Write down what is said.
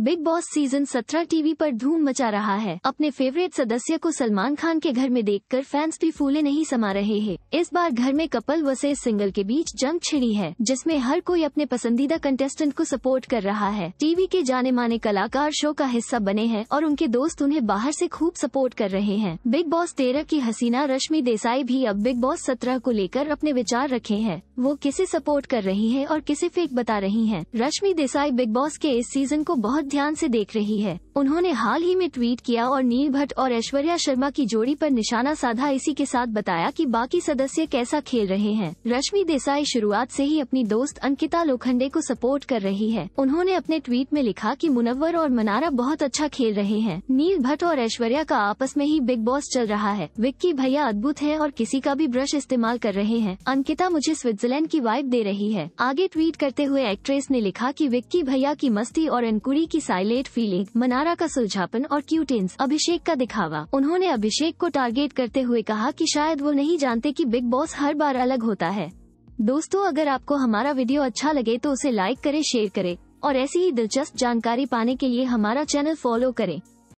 big boss season 17 TV पर धूम मचा रहा है अपने फेवरेट सदस्य को सलमान खान के घर में देखकर फैंस भी फूले नहीं समा रहे हैं इस बार घर में कपल वसे सिंगल के बीच जंग छिड़ी है जिसमें हर कोई अपने पसंदीदा कंटेस्टेंट को सपोर्ट कर रहा है टीवी के जाने माने कलाकार शो का हिस्सा बने हैं और उनके दोस्त उन्हें बाहर ऐसी खूब सपोर्ट कर रहे हैं बिग बॉस तेरह की हसीना रश्मि देसाई भी अब बिग बॉस सत्रह को लेकर अपने विचार रखे है वो किसे सपोर्ट कर रही है और किसे फेक बता रही है रश्मि देसाई बिग बॉस के इस सीजन को बहुत बहुत ध्यान से देख रही है उन्होंने हाल ही में ट्वीट किया और नील भट्ट और ऐश्वर्या शर्मा की जोड़ी पर निशाना साधा इसी के साथ बताया कि बाकी सदस्य कैसा खेल रहे हैं रश्मि देसाई शुरुआत से ही अपनी दोस्त अंकिता लोखंडे को सपोर्ट कर रही है उन्होंने अपने ट्वीट में लिखा की मुनव्वर और मनारा बहुत अच्छा खेल रहे हैं नील भट्ट और ऐश्वर्या का आपस में ही बिग बॉस चल रहा है विक्की भैया अद्भुत है और किसी का भी ब्रश इस्तेमाल कर रहे हैं अंकिता मुझे स्विट्जरलैंड की वाइब दे रही है आगे ट्वीट करते हुए एक्ट्रेस ने लिखा की विक्की भैया की मस्ती और की की साइलेट फीलिंग मनारा का सुलझापन और क्यूटेंस अभिषेक का दिखावा उन्होंने अभिषेक को टारगेट करते हुए कहा कि शायद वो नहीं जानते कि बिग बॉस हर बार अलग होता है दोस्तों अगर आपको हमारा वीडियो अच्छा लगे तो उसे लाइक करे शेयर करे और ऐसी ही दिलचस्प जानकारी पाने के लिए हमारा चैनल फॉलो करें